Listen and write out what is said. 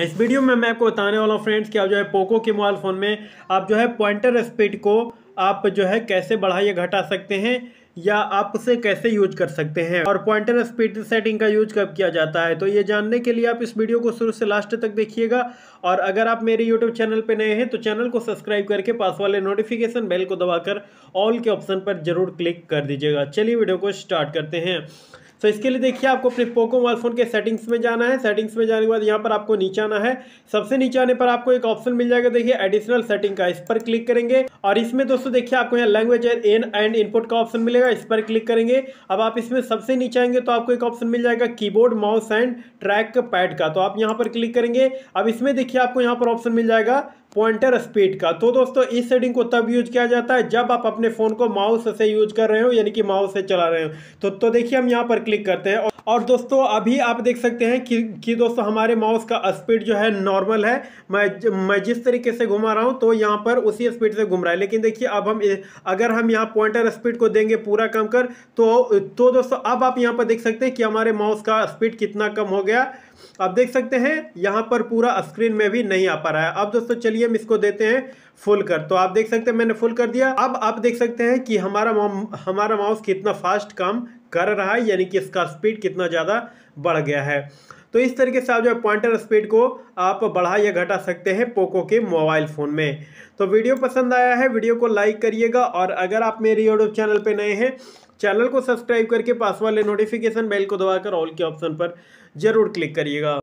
इस वीडियो में मैं आपको बताने वाला हूँ फ्रेंड्स कि आप जो है पोको के मोबाइल फ़ोन में आप जो है पॉइंटर स्पीड को आप जो है कैसे बढ़ा या घटा सकते हैं या आप उसे कैसे यूज कर सकते हैं और पॉइंटर स्पीड सेटिंग का यूज कब किया जाता है तो ये जानने के लिए आप इस वीडियो को शुरू से लास्ट तक देखिएगा और अगर आप मेरे यूट्यूब चैनल पर नए हैं तो चैनल को सब्सक्राइब करके पास वाले नोटिफिकेशन बेल को दबाकर ऑल के ऑप्शन पर जरूर क्लिक कर दीजिएगा चलिए वीडियो को स्टार्ट करते हैं सो इसके लिए देखिए आपको अपने पोको मोबाइल फ़ोन के सेटिंग्स में जाना है सेटिंग्स में जाने के बाद यहाँ पर आपको नीचे आना है सबसे नीचे आने पर आपको एक ऑप्शन मिल जाएगा देखिए एडिशनल सेटिंग का इस पर क्लिक करेंगे और इसमें दोस्तों देखिए आपको यहाँ लैंग्वेज एन एंड इनपुट का ऑप्शन मिलेगा इस पर क्लिक करेंगे अब आप इसमें सबसे नीचे आएंगे तो आपको एक ऑप्शन मिल जाएगा keyboard mouse and track pad का तो आप यहाँ पर क्लिक करेंगे अब इसमें देखिए आपको यहाँ पर ऑप्शन मिल जाएगा पॉइंटर स्पीड का तो दोस्तों इस सेटिंग को तब यूज किया जाता है जब आप अपने फ़ोन को माउस से यूज कर रहे हो यानी कि माउस से चला रहे हो तो तो देखिए हम यहाँ पर क्लिक करते हैं और दोस्तों अभी आप देख सकते हैं कि कि दोस्तों हमारे माउस का स्पीड जो है नॉर्मल है मैं मैं जिस तरीके से घुमा रहा हूँ तो यहाँ पर उसी स्पीड से घूम रहा है लेकिन देखिए अब हम अगर हम यहाँ पॉइंटर स्पीड को देंगे पूरा कम कर तो तो दोस्तों अब आप यहाँ पर देख सकते हैं कि हमारे माउस का स्पीड कितना कम हो गया आप देख सकते हैं यहाँ पर पूरा स्क्रीन में भी नहीं आ पा रहा है अब दोस्तों चलिए मीडियम इसको देते हैं फुल कर तो आप देख सकते हैं मैंने फुल कर दिया अब आप देख सकते हैं कि हमारा हमारा माउस कितना फास्ट काम कर रहा है यानी कि इसका स्पीड कितना ज़्यादा बढ़ गया है तो इस तरीके से आप जो है पॉइंटर स्पीड को आप बढ़ा या घटा सकते हैं पोको के मोबाइल फ़ोन में तो वीडियो पसंद आया है वीडियो को लाइक करिएगा और अगर आप मेरे यूट्यूब चैनल पर नए हैं चैनल को सब्सक्राइब करके पास वाले नोटिफिकेशन बेल को दबाकर ऑल के ऑप्शन पर जरूर क्लिक करिएगा